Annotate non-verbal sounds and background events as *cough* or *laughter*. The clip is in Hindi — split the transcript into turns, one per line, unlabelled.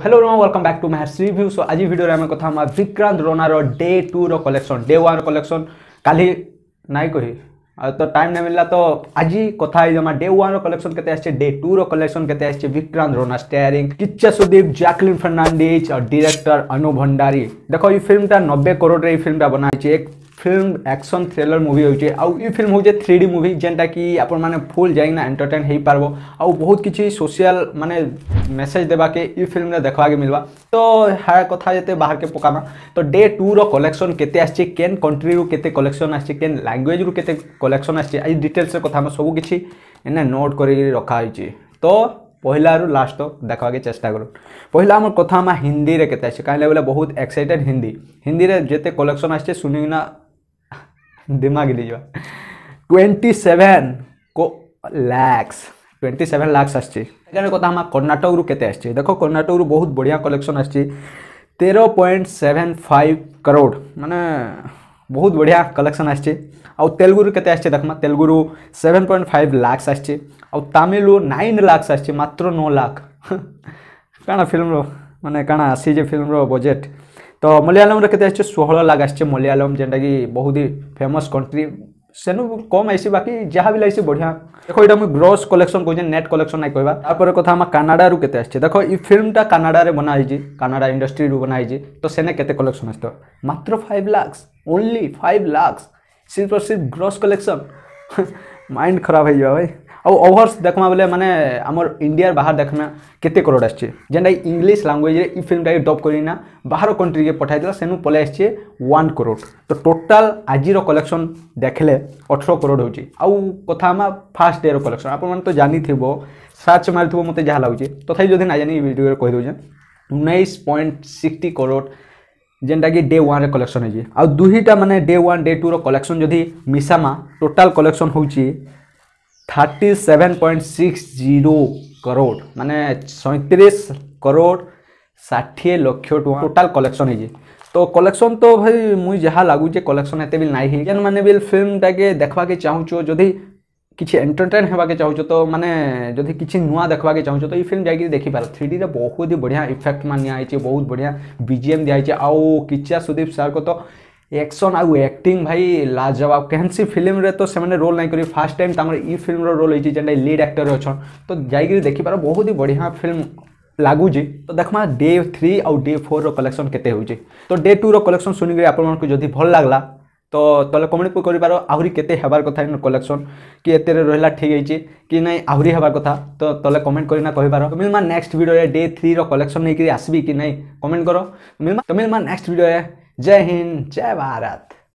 हेलो तो रो welcome back to my review so आज भिडियो आम कथ विक्रांत रोनार डे टू रो कलेक्शन डे वन कलेक्शन का ना कही तो टाइम नहीं मिलला तो आज कथा जमा डे वन कलेक्शन के डे टूर कलेक्शन के Vikrant Rona starring Kichcha Sudeep Jacqueline Fernandez और डायरेक्टर अनु भंडारी देखो ये फिल्म टा नब्बे करोड़ रे फिल्म बनाई एक फिल्म एक्शन थ्रिलर मुवी हो फिल्म हूँ थ्री डी मुवी जेनटा कि आपण मैंने जाइना एंटरटेन हो पार्ब आ बहुत किसी सोशल माने मेसेज देवा फिल्म रे देखवा मिलवा तो हा कथा जते बाहर के पकामा तो डे टू रो कलेक्शन केन कंट्री रू के कलेक्शन आसी केन लैंग्वेज रु केते कलेक्शन आसी आई डिटेल्स रे कथा में नोट कर रखा होइछि तो পহিলার লাস্ট দেখাকে চেষ্টা করুন পহিলা আমার কথা আমার হিন্দি রে কেতে আসছে কাহিলে বলে বহুত এক্সাইটেড হিন্দি হিন্দি রে যেতে কলেকশন আসছে শুনি दिमाग लीजिए ट्वेंटी सेवेन को लैक्स ट्वेंटी सेवेन लैक्स आगे कथा हम कर्णाटक रू के देख कर्णाटक रू बहुत बढ़िया कलेक्शन आ तेर पॉइंट सेवेन फाइव करोड़ मान बहुत बढ़िया कलेक्शन आउ तेलुगु के देखमा तेलुगु रु सेवेन पॉइंट फाइव लैक्स आउ तमिल नाइन लैक्स आ मात्र नौ लाख *laughs* कण फिल्म रो मैंने कण आसीजे फिल्म रो बजेट তো ମଲୟାଲମର କେତେ ଆସିଛି ଷୋହଳ ଲାଖ ଆସିଛି ମଲୟାଲମ ଯେନ୍ଟାକି ବହୁତ ହି ଫେମସ୍ କଣ୍ଟ୍ରି ସେନୁ କମ୍ ଆଇସି ବାକି ଯାହା ବି ଲାଗିଛି ବଢ଼ିଆ ଦେଖ ଏଇଟା ମୁଇଁ ଗ୍ରସ୍ କଲେକ୍ସନ୍ କହୁଛେ ନେଟ୍ କଲେକ୍ସନ୍ ନାଇଁ କହିବା ତାପରେ କଥା ଆମ କାନାଡ଼ାରୁ କେତେ ଆସିଛି ଦେଖ ଏଇ ଫିଲ୍ମଟା କାନାଡ଼ାରେ ବନା ହେଇଛି କାନାଡ଼ା ଇଣ୍ଡଷ୍ଟ୍ରିରୁ ବନା ହେଇଛି ତ ସେନେ କେତେ କଲେକ୍ସନ୍ ଆସିଥିବ ମାତ୍ର five lakhs only five lakhs ସିର୍ଫ ସିର୍ଫ ଗ୍ରସ୍ କଲେକ୍ସନ୍ ମାଇଣ୍ଡ ଖରାପ ହେଇଯିବ ଭାଇ ଆଉ ଓଭର୍ସ ଦେଖ୍ମା ବୋଲେ ମାନେ ଆମର ଇଣ୍ଡିଆର ବାହାର ଦେଖ୍ମା କେତେ କରୋଡ଼ ଆସିଛେ ଯେନ୍ଟାକି ଇଂଲିଶ ଲାଙ୍ଗୁଏଜରେ ଇ ଫିଲ୍ମଟାକେ ଡବ୍ କରିକିନା ବାହାର କଣ୍ଟ୍ରିକେ ପଠାଇଥିଲା ସେନୁ ପଳେଇ ଆସିଛେ ୱାନ୍ କରୋଡ଼ ତ ଟୋଟାଲ ଆଜିର କଲେକ୍ସନ୍ ଦେଖିଲେ ଅଠର କରୋଡ଼ ହେଉଛି ଆଉ କଥା ହମା ଫାର୍ଷ୍ଟ ଡେର କଲେକ୍ସନ୍ ଆପଣମାନେ ତ ଜାଣିଥିବ ସର୍ଚ୍ଚ ମାରିଥିବ ମୋତେ ଯାହା ଲାଗୁଛି ତଥାପି ଯଦି ନା ଜାଣି ଭିଡ଼ିଓରେ କହିଦେଉଛେ ଉଣେଇଶ ପଏଣ୍ଟ ସିକ୍ସଟି କରୋଡ଼ ଯେନ୍ଟାକି ଡେ ୱାନ୍ରେ କଲେକ୍ସନ୍ হয়েছে ଆଉ ଦୁଇଟା ମାନେ ଡେ ୱାନ୍ ଡେ ଟୁର କଲେକ୍ସନ୍ ଯଦି ମିଶାମା টোটাল କଲେକ୍ସନ୍ ହେଉଛି thirty seven point six zero crore माने सैंतीस करोड़ ষাঠিয়ে লক্ষ টঙ্কা টোটাল কলেকশন হয়েছে তো কলেকশন তো ভাই মুই যা লাগুছে কলেকশন এতে বি নাই হয়ে মানে বি ফিল্মটাকে দেখবাকে চাহুছ যদি কিছু এন্টারটেন হওয়াকে চাহুছ তো মানে যদি কিছু নূয়া দেখবাকে চাহুছ তো এই ফিল্ম যাই দেখিপার থ্রি ডিরে বহুত বঢ়িয়া ইফেক্ট মান নিয়া হয়েছে বহুত বঢ়িয়া বিজিএম দিয়া হয়েছে আও কিচা সুদীপ স্যারকে তো एक्शन आउ एक्टिंग भाई लाजवाब कौनसी फिल्म रे तो से रोल नहीं करी फास्ट टाइम तमर ई फिल्म रोल होती जेनटा लीड एक्टर अच्छा तो जाकि देखिपार बहुत ही बढ़िया फिल्म लगुच तो देखमा डे थ्री आउ डे फोर रलेक्शन के तो डे टू रलेक्शन शुणिक आपंक जदि भल लग्ला तो तले कमेंट कर आहरी केते कथ कलेक्शन कि एत रहा ठीक है कि ना आहरी हेबार कथा तो तले कमेंट करना कहबार तो मिलमा next video day three collection नहीं आसबि कि ना कमेंट कर मिलमा तो मिलमा नेक्स्ट भिडे जय हिंद जय भारत